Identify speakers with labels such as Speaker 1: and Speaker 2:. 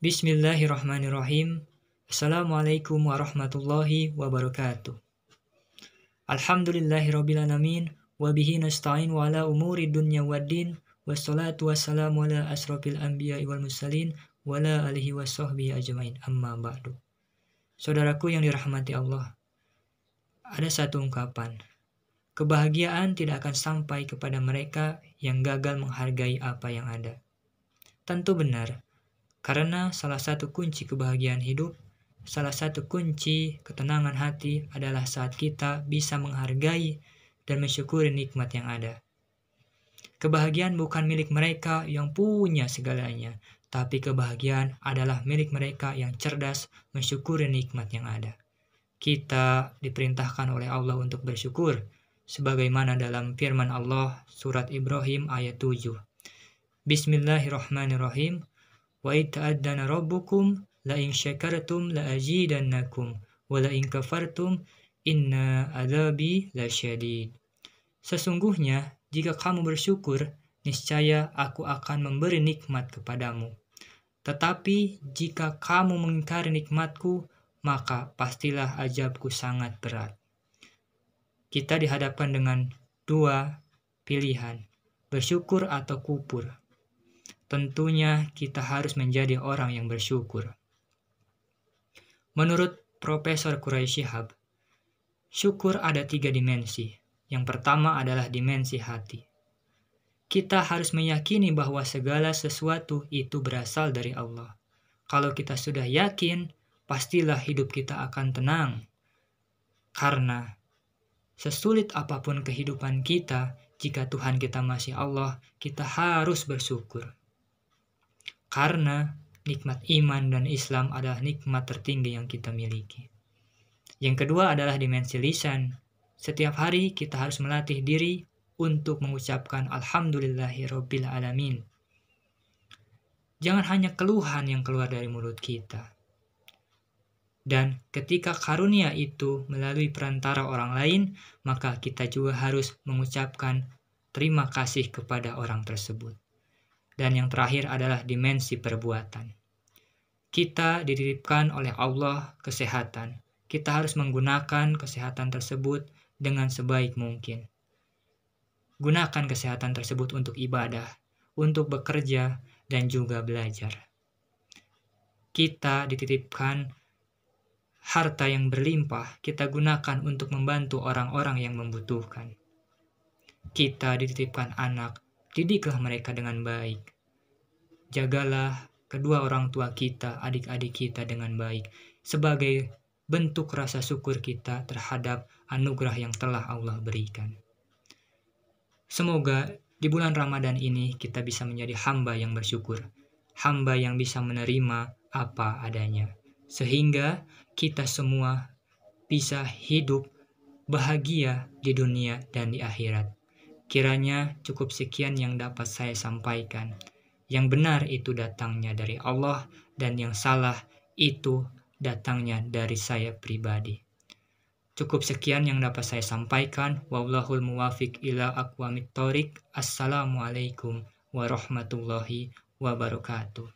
Speaker 1: Bismillahirrahmanirrahim. Assalamualaikum warahmatullahi wabarakatuh. Alhamdulillahirrabbilalamin. Wabihi nasta'in wa ala umuri dunya din. Wassalatu wassalamu ala asrafil anbiya wal musalin. Wa ala alihi wa sahbihi ajmain. Amma ba'du. Saudaraku yang dirahmati Allah. Ada satu ungkapan. Kebahagiaan tidak akan sampai kepada mereka yang gagal menghargai apa yang ada. Tentu benar karena salah satu kunci kebahagiaan hidup, salah satu kunci ketenangan hati adalah saat kita bisa menghargai dan mensyukuri nikmat yang ada. Kebahagiaan bukan milik mereka yang punya segalanya, tapi kebahagiaan adalah milik mereka yang cerdas mensyukuri nikmat yang ada. Kita diperintahkan oleh Allah untuk bersyukur, sebagaimana dalam firman Allah surat Ibrahim ayat 7. Bismillahirrahmanirrahim. Wa ta'addana rabbukum la in syakartum la azidannakum wa la in kafartum inna adabi la syadid. Sesungguhnya jika kamu bersyukur niscaya aku akan memberi nikmat kepadamu. Tetapi jika kamu mengingkari nikmatku, maka pastilah ajabku sangat berat. Kita dihadapkan dengan dua pilihan, bersyukur atau kupur. Tentunya kita harus menjadi orang yang bersyukur. Menurut Profesor Quraisy Shihab, syukur ada tiga dimensi. Yang pertama adalah dimensi hati. Kita harus meyakini bahwa segala sesuatu itu berasal dari Allah. Kalau kita sudah yakin, pastilah hidup kita akan tenang. Karena sesulit apapun kehidupan kita, jika Tuhan kita masih Allah, kita harus bersyukur. Karena nikmat iman dan Islam adalah nikmat tertinggi yang kita miliki. Yang kedua adalah dimensi lisan. Setiap hari kita harus melatih diri untuk mengucapkan Alhamdulillahirobbil alamin. Jangan hanya keluhan yang keluar dari mulut kita. Dan ketika karunia itu melalui perantara orang lain, maka kita juga harus mengucapkan terima kasih kepada orang tersebut. Dan yang terakhir adalah dimensi perbuatan. Kita dititipkan oleh Allah kesehatan. Kita harus menggunakan kesehatan tersebut dengan sebaik mungkin. Gunakan kesehatan tersebut untuk ibadah, untuk bekerja, dan juga belajar. Kita dititipkan harta yang berlimpah kita gunakan untuk membantu orang-orang yang membutuhkan. Kita dititipkan anak didiklah mereka dengan baik. Jagalah kedua orang tua kita, adik-adik kita dengan baik, sebagai bentuk rasa syukur kita terhadap anugerah yang telah Allah berikan. Semoga di bulan Ramadan ini kita bisa menjadi hamba yang bersyukur, hamba yang bisa menerima apa adanya, sehingga kita semua bisa hidup bahagia di dunia dan di akhirat. Kiranya cukup sekian yang dapat saya sampaikan. Yang benar itu datangnya dari Allah dan yang salah itu datangnya dari saya pribadi. Cukup sekian yang dapat saya sampaikan. Wallahul muwafiq ila aqwamit thoriq. Assalamualaikum warahmatullahi wabarakatuh.